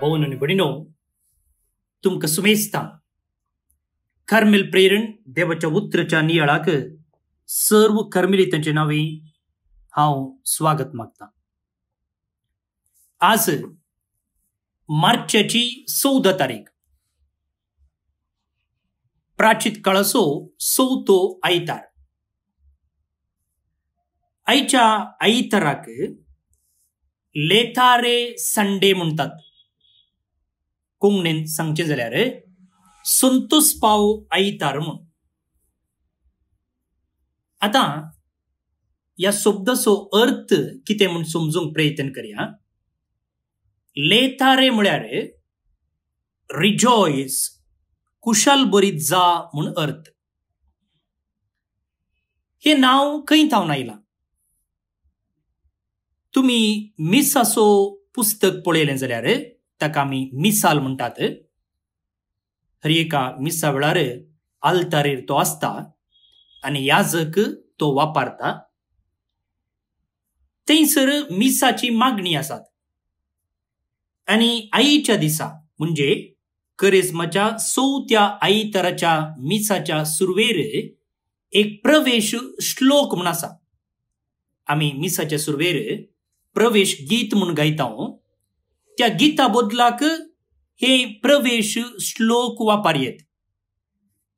ಬೋ ತುಮಕೆಸ್ತಾ ಕರ್ಮಿಲ್ ಪ್ರೇರಣಿತ ನಾವು ಹಾಂ ಸ್ವಾಗತ ಮಾಗತಾ ಆ ಚೌದ ತಾರೀಖ ಪ್ರಾಚಿ ಕಳಸೋ ಲೇತಾರೆ ಸಂಡೇ ಸಂ कुंगणेन सांगचे जाल्यार संतोष पाव आयतार म्हणून आतां या शब्दाचो अर्थ कितें म्हणून समजूंक प्रयत्न करया लेतारे म्हळ्यार रिजॉयस कुशल बरी जा म्हूण अर्थ हे नांव खंय थावन आयलां तुमी मिस असो पुस्तक पळयलें जाल्यार ताका आमी मिसाल म्हणतात हर एका मिसा वेळार आल्तारेर तो असता आणि याजक तो वापरता थंयसर मिसाची मागणी आसात आणि आईच्या दिसा म्हणजे करेस्माच्या सौत्या आईतराच्या मिसाच्या सुरवेर एक प्रवेश श्लोक म्हूण असा आम्ही मिसाच्या सुरवेर प्रवेश गीत म्हणून गायता त्या गीता बोदलाक हे प्रवेश श्लोक वापरयेत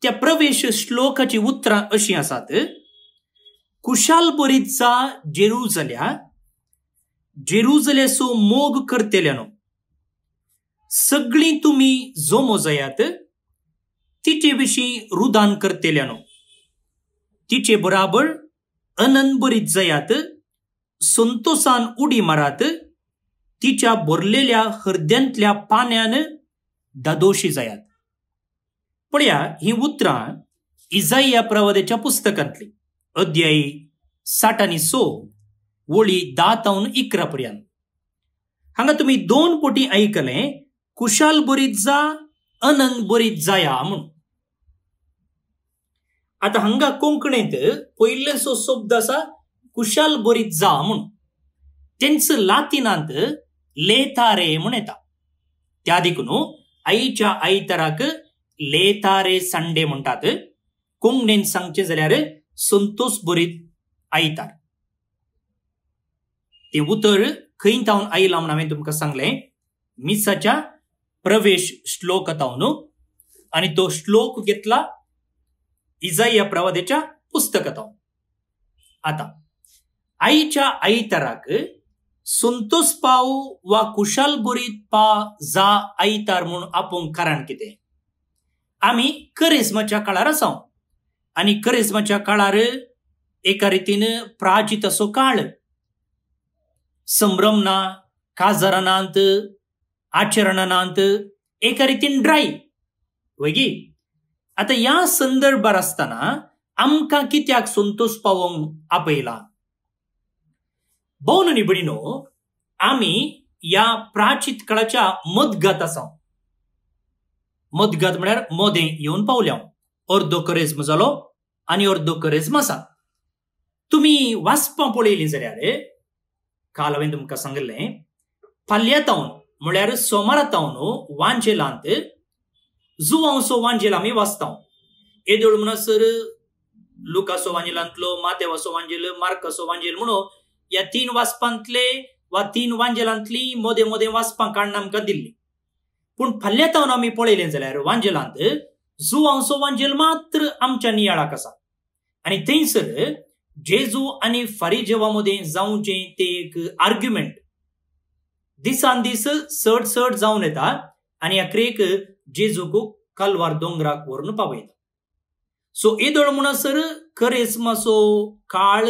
त्या प्रवेश श्लोकाची उतरां अशी आसात कुशाल बरीचा जेरुजल्या जेरुजलेसो मोग करतेल्यानो सगळी तुम्ही जोमो जायात तिचे विशीं रुदान करतेल्यानो तिचे बराबर अनन बरीत जयात संतोषान उडी मारात तिच्या भरलेल्या हृदयांतल्या पाण्यान दादोशी जायात पळया ही उतरां इजाई या प्रवादेच्या पुस्तकातली अध्यायी साठ आणि सो ओळी धा इकरा पर्यंत हांगा तुम्ही दोन पोटी ऐकले कुशाल बरीत जा अनंग बरीत जाया म्हणून आता हांगा कोंकणीत पहिले सो शब्द असा कुशाल बरीत जा म्हणून त्यांचं लातिनांत ಲೇತಾರೆಮುನೆತ ತ್ಯಾದಿಕುನು ಐಚ ಐತರಾಕ್ ಲೇತಾರೆ ಸಂಡೆ ಮುಂಟಾತ್ ಕುಂಗ್ನಿನ್ सांगचे जाल्यार संतोष बरीत आयतार ते उतर खंय तावन आयला म्हण हांवें तुमकां सांगलें मिसाच्या प्रवेश श्लोक आणि तो श्लोक घेतला इजाया प्रवादेच्या पुस्तकात आता आईच्या आईतराक संतोष पाव वा कुशल बुरीत पा जा तार म्हणून आपण कारण कितें आम्ही करिस्माच्या काळार आसा आणि करिस्माच्या काळार एका रितीन प्राजीत असो काळ संभ्रम ना काजरणांत आचरणांत एका रितीन ड्राय वगी आता या संदर्भार असताना आमकां कित्याक संतोष पावोवंक आपयला भोवन निबडीनो आमी या प्राचीत काळाच्या मदगात असा मदगात म्हणजे मोदें येऊन पावल्या अर्धो करेज्म जालो आनी अर्द करेज्म आसा तुम्ही वाचपां पळयलीं जाल्यार काल हांवें तुमकां सांगिल्लें फाल्यातावन सोमारा सोमारातावन वांजेलांत जुवांसो वांजेल आमी वाचता येदोळ म्हणसर लुकासो वांजेलांतलो मातेवासो वांजेल मार्कासो वांजेल म्हणून या तीन वास्पांतले वा तीन वांजेलांतली मोदे मोदे वाचपांकांना आमकां दिल्ली पूण फाल्यां तावन आमी पळयलें जाल्यार वांजेलांत जू हांसो वांजेल मात्र आमच्या नियाळाक आसा आनी थंयसर जेजू आनी जेवा मदें जावचे ते एक आर्ग्युमेंट दिसान दीस सड सड जावन येता आनी अखेरेक जेजूक कालवार दोंगराक व्हरून पावयता सो येदोळ म्हणसर करेस्माचो काळ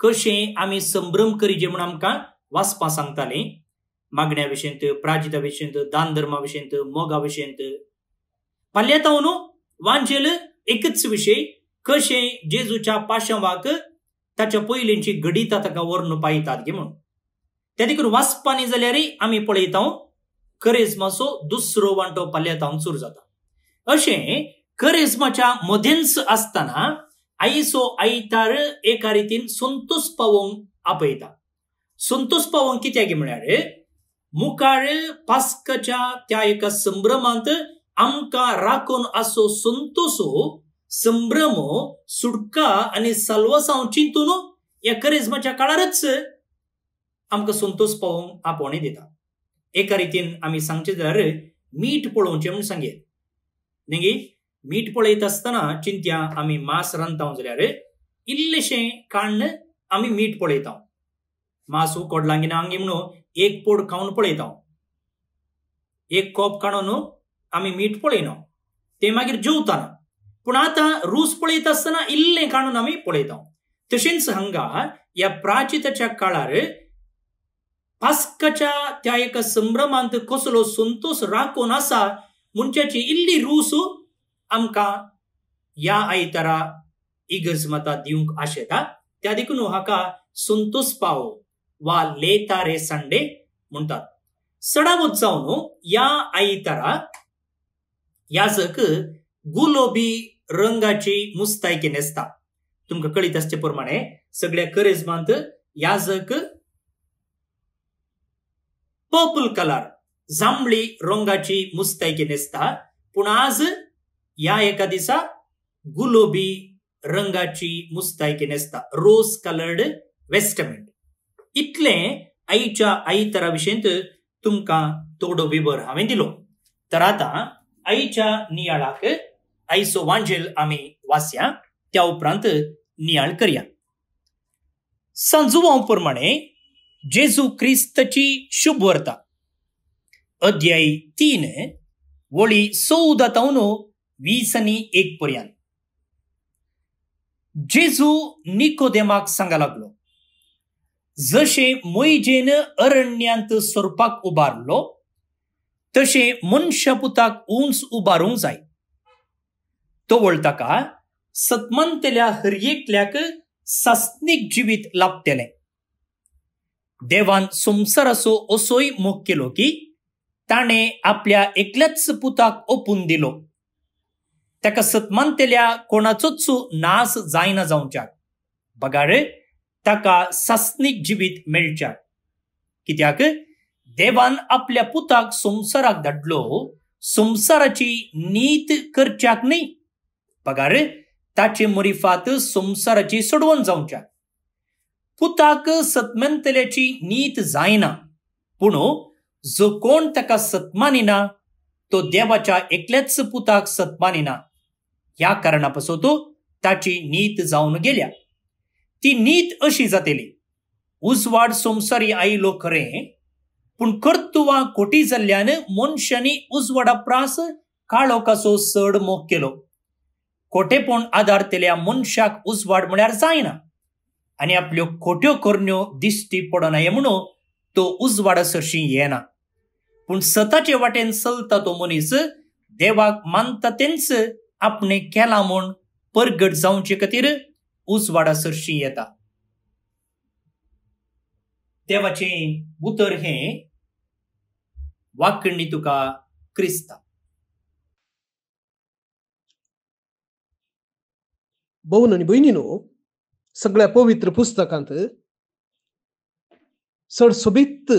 कशें आम्ही संभ्रम जे म्हणून आमकां वाचपा सांगताले मागण्या विशयंत प्राजिता विशयंत दान धर्मा विशयंत मोगा विशयंत पाल्यता न्हू वांचेल एकच विषय कशें जेजूच्या पाशवाक ताच्या पयलींची गडिता ताका वर्ण पायतात गे म्हणून त्या देखून वाचपानी जाल्यार आमी पळयता करिज्माचो दुसरो वांटो पाल्यता सुरू जाता अशें करेजमाच्या मदेंच असताना ஐசோ ஐ एका ஏகாரித்தின் சுந்துஸ் பவோங் அபைதா सुंतुस पवन कित्याक म्हळ्यार मुखार पास्कच्या त्या एका संभ्रमांत आमकां राखून आसो संतोसो संभ्रम सुटका आनी सल्वसांव चिंतून ह्या करिज्माच्या काळारच आमकां संतोष पावोवंक आपोवणे दिता एका रितीन आमी सांगचे जाल्यार मीठ पळोवचें म्हूण सांगया नेगी मीठ पळयत आसतना चिंत्या आम्ही मांस रांदता जाल्यार इल्लेशें काण्ण आम्ही मीठ पळयता मांस कोडलांगीन आंगी म्हणून एक पोड खावन पळयता एक कोप काणून आम्ही मीठ पळयना ते मागीर जेवताना पूण आतां रूस पळयत आसतना इल्लें काणून आमी पळयता तशेंच हांगा ह्या प्राचीताच्या काळार पास्काच्या त्या एका संभ्रमांत कसलो संतोष राखून आसा मनशाची इल्ली रूस आमकां ह्या आयतारा इगर्ज मतां दिवंक आशेता त्या देखून हाका संतोष पाव वा लेता रे संडे म्हणटात सडावत जावन ह्या आयतारा याजक गुलोबी रंगाची मुस्तायकी नेसता तुमकां कळीत आसचे प्रमाणे सगळ्या करेजमांत याजक पर्पल कलर जांबळी रंगाची मुस्तायकी नेसता पूण आज या एका दिसा गुलोबी रंगाची मुस्तायकी नेसता रोज कलर्ड वेस्टमेंट इतले आईच्या आई तरा विशेंत तुमकां तोडो विवर हांवें दिलो तर आता आईच्या नियाळाक आईचो वांजेल आमी वाचया त्या उपरांत नियाळ करया सांजुवा प्रमाणे जेजू क्रिस्तची शुभ वर्ता अध्यायी तीन वळी सौदा तावनो वीस आणि एक पर्यंत जेजू निकोदेमाक सांगा लागलो जसे मोयजेन अरण्यांत स्वरूपाक उबारलो तशे मनशपुताक उंच उबारूंक जाय तो वळताका सत्मंतल्या हरयेकल्याक सस्निक जिवीत लाभतलें देवान संसार असो असोय मोग केलो की ताणे आपल्या एकल्याच पुताक ओपून दिलो त्याका सत्मंतल्या कोणाचोच नास जायना जावच्याक बगाड ताका सस्निक जिवीत मेळच्या कित्याक देवान आपल्या पुताक संसाराक धाडलो संसाराची नीत करच्याक न्ही पगार ताचे मुरिफात संसाराची सोडवन जावच्या पुताक सत्मंतल्याची नीत जायना पूण जो कोण ताका सत्मानिना तो देवाच्या एकल्याच पुताक सत्मानिना या कारणापासून तो ताची नीत जाऊन गेल्या ती नीत अशी जातेली उजवाड संसारी लोक खरें पण कर्तुवा खोटी जाल्ल्यान मनशांनी उजवाडा प्रास काळो सड मोग केलो खोटेपण आदारतेल्या मनशाक उजवाड म्हळ्यार जायना आणि आपल्यो खोट्यो करण्यो दिश्टी पडना म्हणून तो उजवाडा सरशी येना पण सताचे वाटेन चलता तो मनीस देवाक मानता तेंच आपणें केला म्हण परगट जावचे खातीर उजवाडा सरशी येता देवाचें उतर हे वाकणी तुका क्रिस्ता आणि आनी नो सगळ्या पवित्र पुस्तकांत सडसोबीत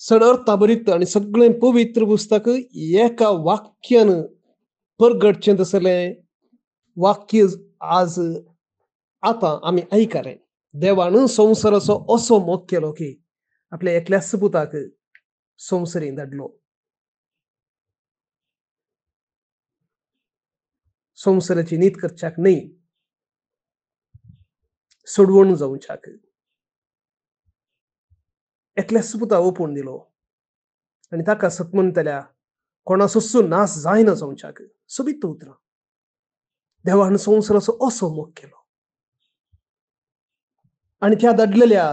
सडर ताबरीत आणि सगळे पवित्र पुस्तक एका वाक्यान परगडचें तसलें वाक्य आज आता आम्ही ऐकाले देवान संवसाराचो असो मोग केलो की आपल्या एकल्या सपुताक संसारे धाडलो संसाराची नीत करच्याक न्हय सोडवण जाऊच्याक एकल्या सुपुता ओपून दिलो आणि ताका सत्मंतल्या कोणा सोसून नास जायना संशाक सोबीत उतरां देवान संवसाराचो असो मोग केलो आणि त्या दडलेल्या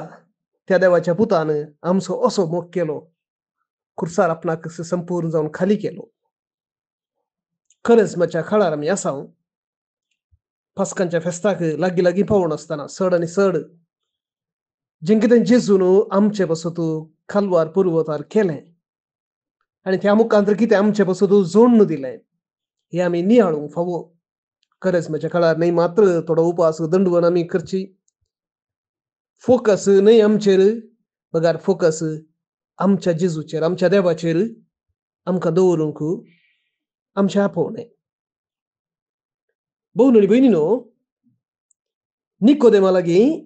त्या देवाच्या पुतान आमचो असो मोग केलो खुर्सार आपणाक संपूर्ण जाऊन खाली केलो खरंच म्हज्या खाळार आमी असाव पासकांच्या फेस्ताक लागी लागी पावून असताना सड आणि सड जिंकितेन जेजून आमचे पासून खालवार पूर्वतार केले आणि त्या मुखांतर कितें आमचे पासून जोडणं दिलें हे आम्ही निहाळू फावो खरेंच म्हज्या काळार नाही मात्र थोडो उपास दंडवन आमी करची फोकस नाही आमचेर बघार फोकस आमच्या जेजूचेर आमच्या देवाचेर आमकां दवरूंक आमच्या आपोवणें नळी भयणी न्हू निकोदेमा लागीं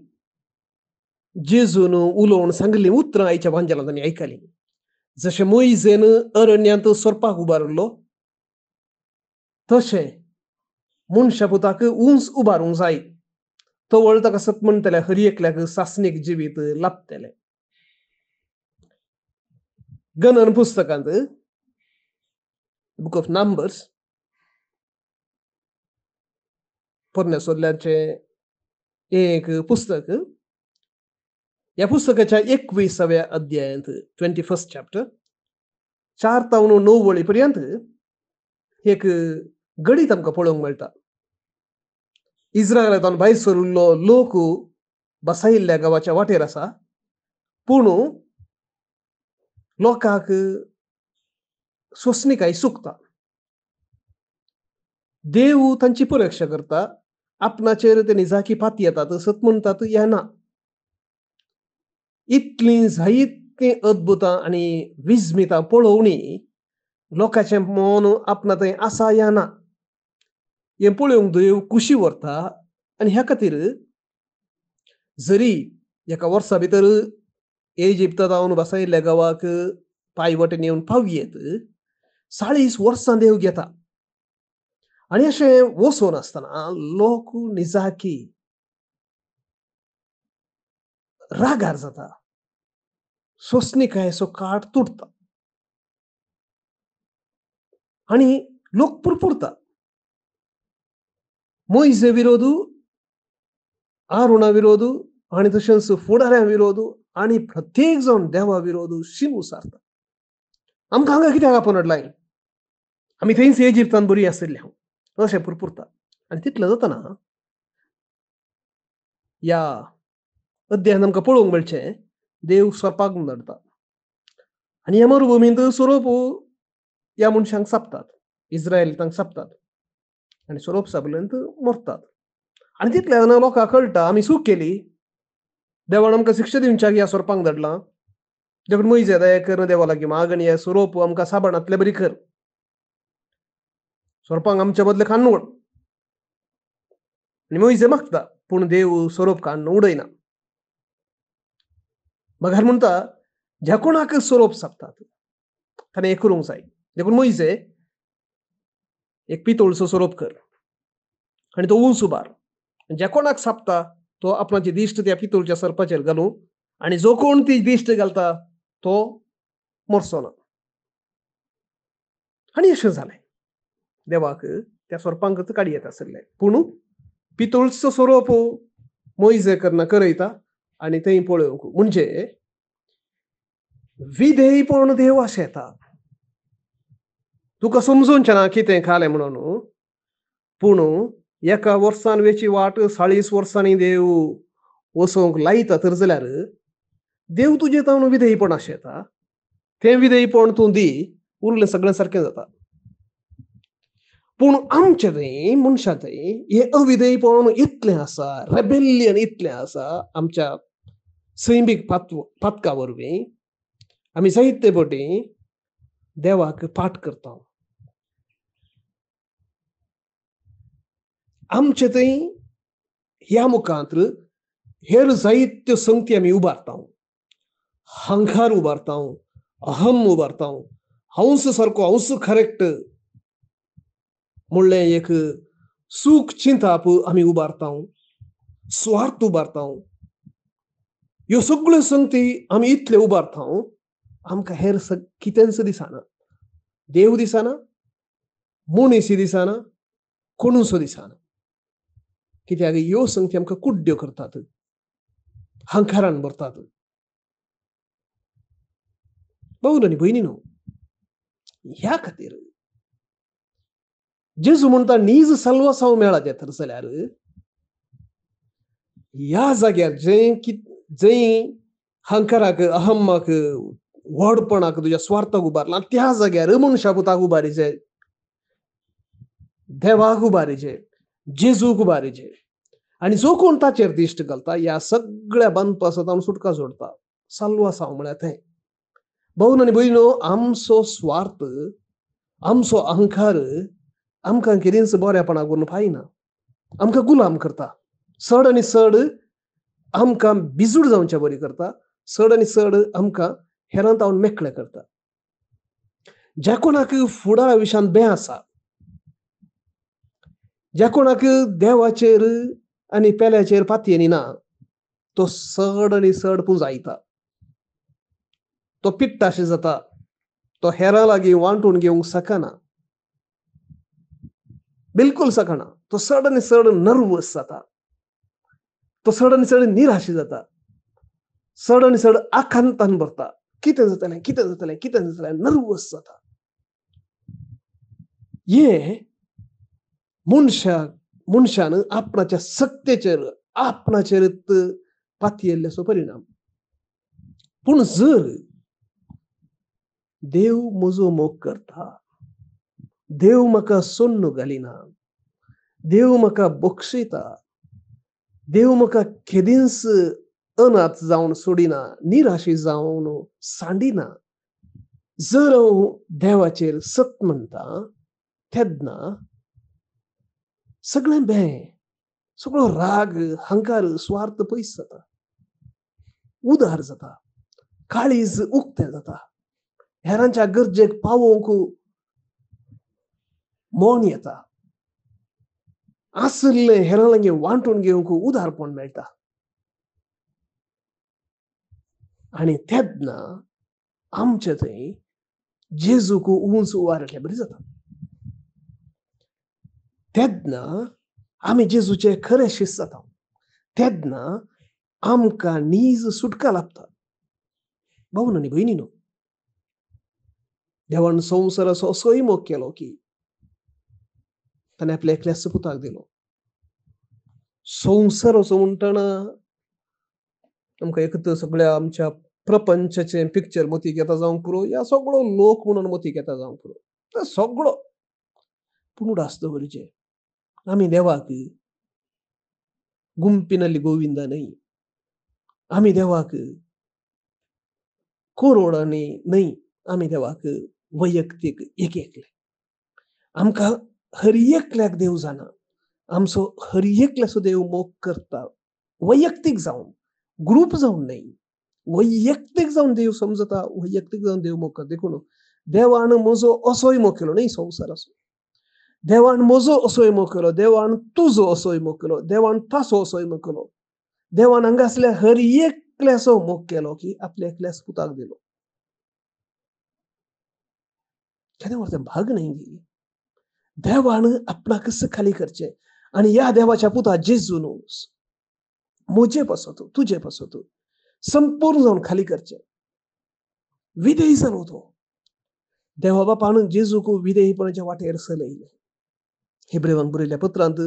जेजून उलवून सांगली उतरां आईच्या भांज्याला ऐकली आयकली जशें मोईजेन अरण्यांत सोरपाक उबारलो तशें मनशापुताक उंच उबारूंक जाय तो वळ ताका सत म्हणटल्या हरी एकल्याक सासणीक जिवीत लाभतले गणन पुस्तकांत बुक ऑफ नंबर्स पोरण्या सोदल्याचे एक पुस्तक या पुस्तकाच्या एकविसाव्या अध्यायांत ट्वेंटी फर्स्ट चॅप्टर चार तावन नऊ वळी पर्यंत एक गणित आमकां पळोवंक मेळटा इस्रायलांतल्यान भायर सरिल्लो लोक बसायिल्ल्या गांवाच्या वाटेर आसा पूण लोकांक सोसणिकाय सुकता देव तांची परिक्षा करता आपणाचेर ते निजाकी पाती येतात सत म्हणतात ये ना इतली जायती अद्भुतां आनी विस्मितां पळोवणी लोकांचें मन आपणा थंय आसा या ना हें पळोवंक देव कुशी व्हरता आनी ह्या खातीर जरी एका वर्सा भितर इजिप्त जावन बसयल्ल्या गांवाक पायवटेन येवन पावयेत चाळीस वर्सां देव घेता आणि अशें वचो आसतना लोक निजाकी रागार जाता आहे सो काट तुटता आणि लोक पुरपुरता मोहिसे विरोधू आरुणा विरोधू आणि दुशंस फुडाऱ्या विरोधू आणि प्रत्येक जण देवा विरोधू शिम उसारता आमकां हांगा कित्याक आपणड लागलें आमी थंयच जिर्तान बरी आशिल्ले हांव अशें पुरपुरता आनी तितलें जाताना या आमकां पळोवंक मेळचें देव ಸ್ವರ್ಪಾಕ್ ಮುಂದಾಡ್ತಾ आणि या मरुभूमींत सोरोप या मनशांक सापतात इस्रायलितांक सापतात आणि स्वरोप सापलेंत मरतात आणि तितले जाणां लोकांक कळटा आमी सूख केली देवान आमकां शिक्षा दिवच्याक ह्या सोरपांक धाडला देखून मैज येता कर देवा लागीं मागणी हे स्वरोप आमकां साबणांतले बरी कर सोरपाक आमचे बदले खान्न उड आणि मैजे मागता पूण देव स्वरोप खान्न उडयना म्हणता magarmunta स्वरूप सापतात saptat हे करूंक जाय देखून moise एक पितोळचं स्वरूप कर आणि तो ऊंच उभार ज्या कोणाक सापता तो आपणाची दिश्ट त्या पितोळच्या सर्पाचेर घालू आणि जो कोण ती दिश्ट घालता तो मरचो ना आणि अशें झालें देवाक त्या स्वरूपांकच येत आसले पूण पितोळचं स्वरूप मोयजे करना करयता आणि थंय पळोवंक म्हणजे विधेयी देव अशें येता तुका समजूनचे ना कितें खालें म्हणून पूण एका वर्सान वेची वाट साळीस वर्सांनी देव वसोंक लायता तर जाल्यार देव तुजे तावन विधेयीपण अशें येता तें विधेयीपण तूं दी उरलें सगळें सारकें जाता पूण आमचे थंय मनशां थंय हें अविधेयीपण इतलें आसा रेबेलियन इतलें आसा आमच्या 쓰임빅 पद का वरवीं आम्ही साहित्य पोटी देवाक पाठ करता हम थंय ह्या मुखांत हेर जायत्यो संगती आमी उबारता हंकार उबारता अहम उबारता हंस सारको हंस करेक्ट म्हणलें एक सुख चिंताप आमी उबारता स्वार्थ उबारता ह्यो सगळ्यो संगती आमी इतले उबारता हांव आमकां हेर कितेंच दिसना देव दिसना मनीसी दिसना कोणूसो दिसना कित्याक ह्यो संगती आमकां कुड्ड्यो करतात हंकारान भरतात भाऊ न्ही भयणी न्हू ह्या खातीर जेजू म्हणटा नीज सल्वा साव मेळा तेतर जाल्यार या जाग्यार जें कित जंय हांकाराक अहम्माक व्हडपणाक तुज्या स्वार्थाक उबारला त्या जाग्यार उबारी जाय देवाक उबारिचे जेजूक उबारिचे आनी जो कोण ताचेर दिश्ट घालता ह्या सगळ्या आमी सुटका सोडता चालू आसा हांव म्हळ्यार तें भाऊन आनी भयणो आमचो स्वार्थ आमचो अहंकार आमकां किदेंच बऱ्यापणा करून फायना आमकां गुलाम करता चड आणि चड आमकां बिजूड जावच्या बरी करता सड आणि सड आमकां हेरांत हांव मेकळे करता ज्या कोणाक फुडारा विशान बे आसा ज्या कोणाक देवाचेर आनी पेल्याचेर पातयेनी ना तो सड आणि सड पूज जायता तो पिट्टाशें जाता तो हेरां लागीं वांटून घेवंक सकना बिलकुल सकना तो सड आणि चड नर्वस जाता तो सड आणि सड निराशी जाता सड आणि सड आखान भरता कितें जातलें कितें जातलें कितें जातलें नर्वस जाता हे मनशाक मनशान आपणाच्या सत्तेचेर आपणाचेर पातयेल्ल्याचो परिणाम पूण जर देव म्हजो मोग करता देव म्हाका सोन्न घालिना देव म्हाका बक्षिता देव म्हाका खेदींस अनाथ जावन सोडिना निराशी जावन सांडिना जर देवाचेर सत म्हणटा तेदना सगळें बें सगळो राग हंकार स्वार्थ पयस जाता उदार जाता काळीज उक्तें जाता हेरांच्या गरजेक मोन येता आसले हेरलंगे वांटून घेवंक उदारपण मेळटा आनी आमच्या आमचे थंय जेजूक उंच उवार येतले बरें जाता आम्ही आमी जेजूचे खरे शिस्त जाता तेदना आमका नीज सुटका लाभतात भाऊ न्ही भयणी न्हू देवान संवसाराचो मोग केलो की തന്നെ ಪ್ಲೇಕ್ಲೆಸ್ दिलो संवसार असो म्हणटना आमकां एक तर सगळ्या आमच्या प्रपंचचे पिक्चर मतीक घेता जावंक पुरो या सगळो लोक म्हणून मतीक घेता जावंक पुरो तो सगळो पूण उडास दवरचे आमी देवाक गुंपिनली गोविंद न्हय आमी देवाक कोरोडांनी न्हय आमी देवाक वैयक्तीक एक एकले आमकां हरियकल्याक देव आमसो आमचो एक देव मोग करता वैयक्तिक जाऊन ग्रुप जाऊन नाही वैयक्तिक जाऊन देव समजता वैयक्तिक जावन देव मोग करता देखून देवान म्हजो असोय मोग केलो संसार असो देवान म्हजो असोय मोग केलो देवान तुजो असोय मो केलो देवान तासो असोय मो केलो देवान हंगा हर एकल्याचो मोग केलो की आपल्या एकल्याच पुताक दिलो भाग नाही देवानं आपणाकच खाली करचे आणि या देवाच्या पुता जेजूनूस मुझे बसवतो तुझे बसवतो संपूर्ण जाऊन खाली करचे विदेही जण होतो देवा बापान विदेही विदेहीपणाच्या वाटेर सलयले हिब्रेवान बरयल्या पत्रांत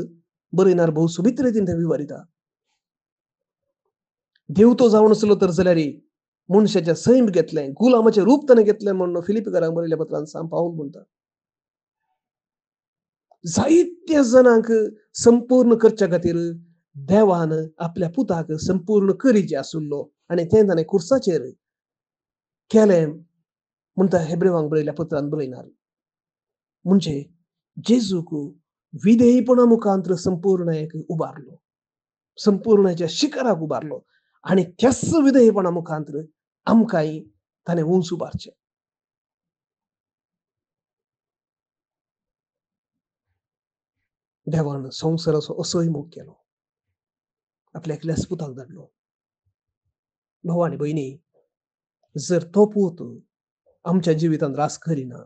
बरयणार भोव सुमित्र रितीन विवारिता देव तो जावन आसलो तर जाल्यार मनशाच्या सैम घेतले गुलामाचे रूप ताणें घेतले म्हणून फिलिपिकारांक बरयल्या पत्रांत साम पावल म्हणटा जायत्या जणांक संपूर्ण करच्या खातीर देवान आपल्या पुताक संपूर्ण करी करीचे आसुल्लो आनी तें ताणें केले केलें म्हणटा हेब्रेवांक बरयल्या पत्रान बरयनार म्हणजे जेजूक विधेयपणा संपूर्ण एक उबारलो संपूर्णच्या शिखराक उबारलो आणि त्याच विधेयपणा मुखांतर आमकांय ताणें उंच उबारचें 대화하는 संसार मोग केलो आपल्या एकल्या स्पुताक धाडलो भाऊ आणि बहिणी जर तो पोत आमच्या जिवितांत रास करिना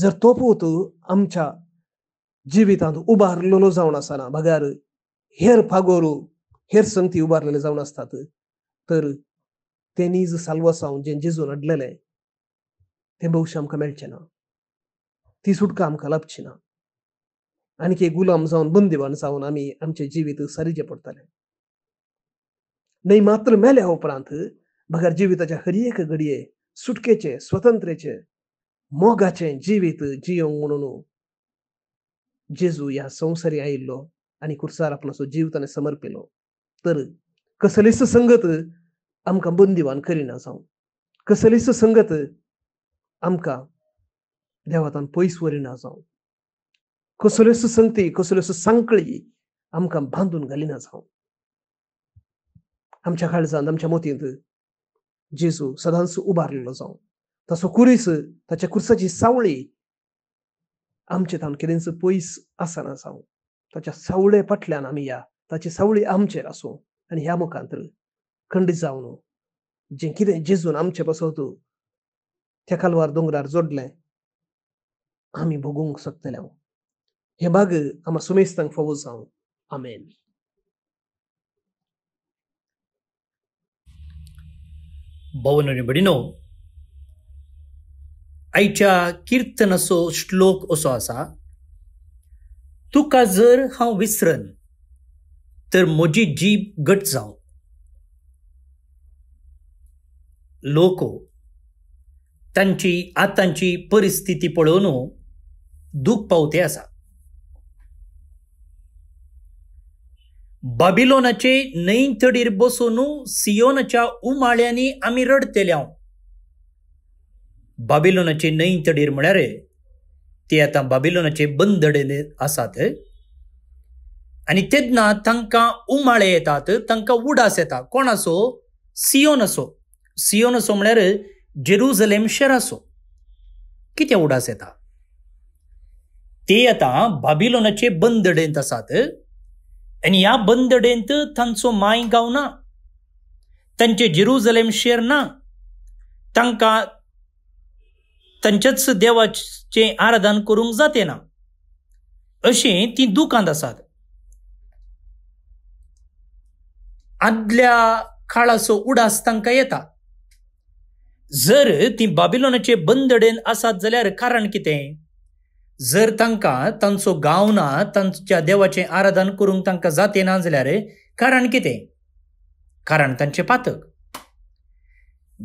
जर तो पोत आमच्या जिवितांत उभारलेलो जावन आसना भगार हेर फागोरो हेर संगती उभारलेले जावन असतात तर त्यांनी जे साल्वासावन जे जेजून अडलेले ते भविष्य आमकां मेळचे ना ती सुटका आमकां लाभची ना आणखी गुलाम जावन बंदिवान जावन आम्ही आमचे जिवीत सारिजे पडताले नाही मात्र मेल्या उपरांत बघार जिविताच्या एक घडये सुटकेचे स्वतंत्रेचे मोगाचे जिवीत जियो म्हणून जेजू या संवसारी आयिल्लो आणि कुर्सार आपला जीवताने समर्पिलो तर कसलीच संगत आमका बंदीवान करिना जावं कसलीच संगत आमका देवातान पैस वरिना जाऊ कसल्यो सुसंगती कसल्यो सांकळी आमकां बांदून घालिना जावं आमच्या काळजांत आमच्या मतींत जेजू सदांच उबारलेलो जावं ताचो कुरीस ताच्या कुर्साची सावळी आमचे तावन केदेंच पयस आसना जावं ताच्या सावळे फाटल्यान आमी या ताची सावळी आमचेर आसूं आनी ह्या मुखांत खंडीत जावं न्हू जें कितें जेजून आमचे बसवत त्या कालवार दोंगरार जोडलें आमी भोगूंक शकतले 해박을 아마 수메스탕 आमेन 아멘. आणि बडिनो आईच्या असो श्लोक असो आसा तुका जर हांव विसरन तर म्हजी जीब घट लोको तांची आतांची परिस्थिती पळोवन दुख पावते आसा बाबिलोनाचे तडीर बसून सियोनाच्या उमाळ्यांनी आमी रडतेले हांव बाबिलोनाचे नैंथड थडीर म्हळ्यार ते आतां बाबिलोनाचे बंदडेले आसात आनी तेन्ना तांकां उमाळे येतात तांकां उडास येता कोण आसो सियोन असो सियोन असो म्हळ्यार जेरुजलेम शहर आसो कितें उडास येता ते आतां बाबिलोनाचे बंदडेंत आसात आणि या बंद डेंत माय गाव ना तांचें जिरुजलेम शेर ना तांकां तांच्याच देवाचें आराधन करूंक जाते ना अशी ती दुकांत आसात आदल्या काळाचो उडास तांका येता जर ती बाबिलोनाचे बंदडेन आसात जाल्यार कारण कितें जर तांकां तांचो गांव ना तांच्या देवाचें आराधन करूंक तांकां जाते ना जाल्यार कारण कितें कारण तांचें पातक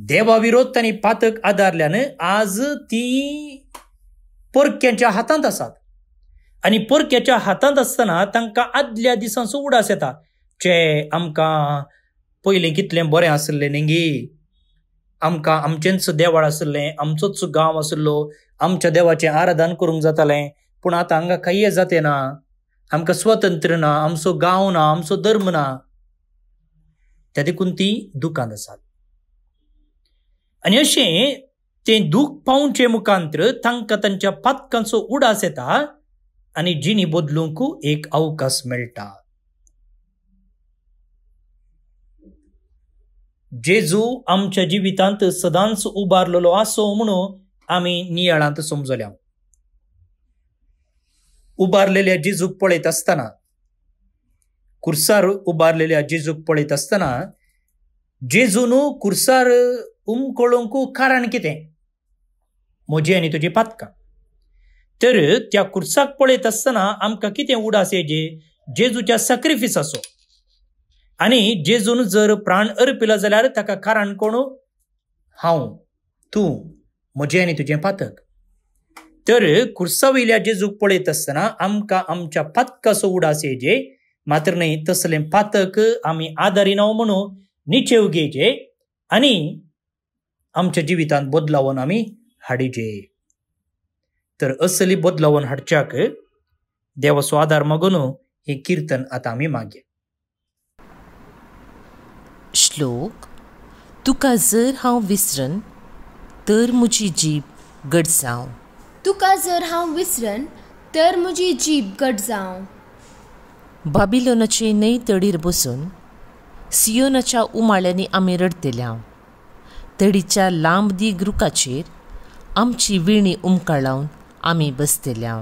देवा विरोध तांणी पातक आदारल्यान आज ती परक्यांच्या हातांत आसात आनी परक्याच्या हातांत आसतना तांकां आदल्या दिसांचो उडास येता चे आमकां पयलें कितलें बरें आसलें न्ही गी आमकां आमचेंच देवळ आसलें आमचोच गांव आसलो आमच्या देवाचें आराधन करूंक जातालें पूण आतां हांगा कांय जातें ना आमकां स्वतंत्र ना आमचो गांव ना आमचो धर्म ना त्या देखून ती दुखांत आसात आनी अशें तें दूख पावचे मुखांत्र तांकां तांच्या पातकांचो उडास येता आनी जिणी बदलूंक एक अवकाश मेळटा जेजू आमच्या जिवितांत सदांच उबारलेलो आसो म्हणून आम्ही नियाळांत समजल्या उबारलेल्या जेजूक पळयत आसतना कुर्सार उबारलेल्या जिजूक पळयत असताना जेजून कुर्सार उमकळूंक कारण कितें म्हजी आनी तुजी पातकां तर त्या कुर्साक पळयत आसतना आमकां कितें उडास येजे जेजूच्या असो आणि जेजून जर प्राण अर्पिला जाल्यार ताका कारण कोण हांव तूं म्हजें आनी तुजें पातक तर खुर्सावयल्या जेजूक पळयत आसतना आमकां आमच्या पातकाचो उडास येजे मात्र न्हय तसलें पातक आमी आदारी नांव म्हणू निचेव घेजे आनी आमच्या जिवितांत बदलावन आमी हाडिजे तर असली बदलावन हाडच्याक देवाचो आदार मागून हें कीर्तन आतां आमी मागया श्लोक तुका जर हांव विसरन तर म्हजी जीब गडजाव तुका जर हांव विसरन तर म्हजी जीब गडजाव बाबिलोनाचे न्हंय तडीर बसून सियोनाच्या उमाळ्यांनी आमी रडतल्या तडीच्या लांब दी ग्रुकाचेर आमची विणी उमकां आम्ही आमी बसतल्या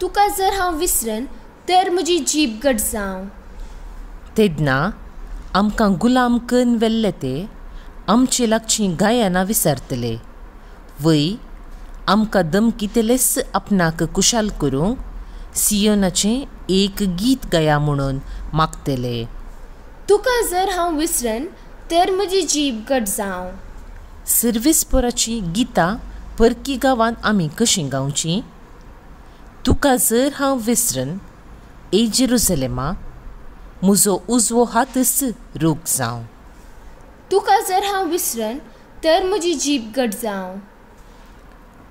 तुका जर हांव विसरन तर म्हजी जीब गडजाव तेदना आमकां गुलाम कन वेल्ले ते आमचे लागचीं गायनां विसरतले वय आमकां दमकितलेस आपणाक कुशाल करूंक सियोनाचें एक गीत गाया म्हणून मागतले तुका जर हांव विसरन तर म्हजी जीब घट जावं सर्विसपुराची गीतां परकी गांवांत आमी कशीं गावचीं तुका जर हांव विसरन ए म्हजो उजवो हातच रोग जावं तुका जर हांव विसरन तर म्हजी जीब घट जावं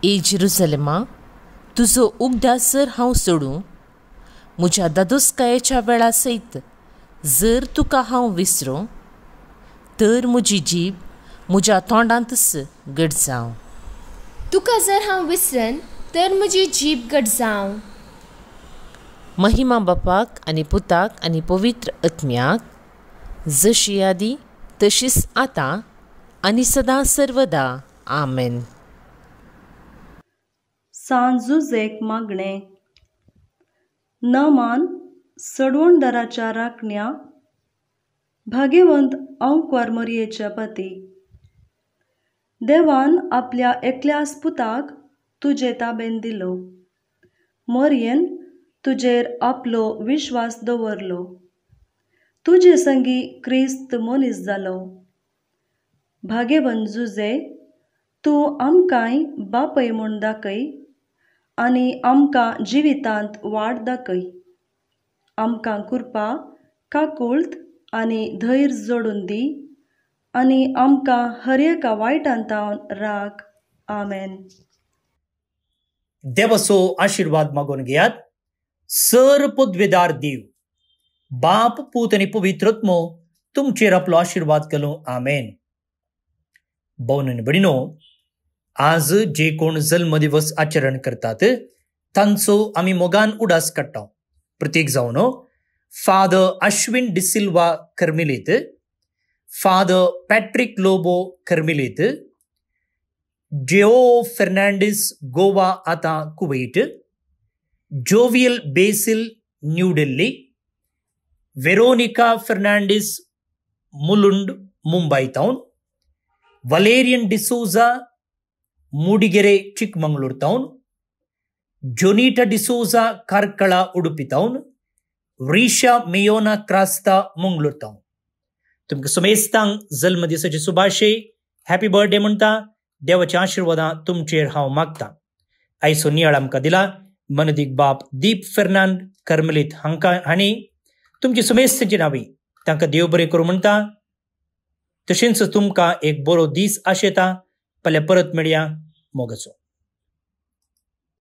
ए जिरुजलेमा तुजो उगडासर हांव सोडूं म्हज्या दादोसकायेच्या वेळा सयत जर तुका हांव विसरूं तर म्हजी जीब म्हज्या तोंडांतच घट जावं तुका जर हांव विसरन तर म्हजी जीब घट जावं महिमा बापाक आणि पुताक आणि पवित्र आत्म्याक जशी यादी तशीच आता आणि सदा सर्वदा आमेन सांजुजेक न मान सडवण दराच्या राखण्या भाग्यवंत अंकवार मरियेच्या पती देवान आपल्या एकल्यास पुताक तुजे ताबेन दिलो मरियेन तुजेर आपलो विश्वास दवरलो तुजे संगी क्रिस्त मनीस जालो भागेबंद झुजे तूं आमकांय बापय म्हूण दाखय आनी आमकां जिवितांत वाड दाखय आमकां कुरपा काकुळत आनी धैर्य जोडून दी आनी आमकां हर एका वायटांतावन राख आमेन देवसो आशिर्वाद मागून घेयात सर सर्वपदवेदार देव बाप पूत आणि पवित्रत्मो आत्मो तुमचेर आपलो आशिर्वाद केलो आमेन भोवन आनी आज जे कोण जल्मदिवस आचरण करतात तांचो आमी मोगान उडास काडटा प्रत्येक जावन father Ashwin D'Silva Carmelite father Patrick Lobo Carmelite Jeo Fernandes Goa आता Kuwait Jovial Basil New Delhi Veronica Fernandes Mulund Mumbai town Valerian D'Souza Mudigere Chikkamagaluru town Jonita D'Souza Karkala Udupi town Reesha Meyona Crasta Mangaluru town ತುಮಕ ಸುಮೇಸ್ತಾಂಗ್ ಜಲ್ಮ दिसाची ಸುಭಾಷೆ ಹ್ಯಾಪಿ बर्थडे म्हणटा देवाच्या आशिर्वादां तुमचेर हांव मागतां आयज सो नियाळ आमकां दिला मनदीक बाब दीप फेर्नांड कर्मलीत हांकां हांणी तुमची सुमेस्थांची नावी तांकां देव बरें करूं म्हणटा तशेंच तुमकां एक बरो दीस आशेता फाल्यां परत मेळया मोगाचो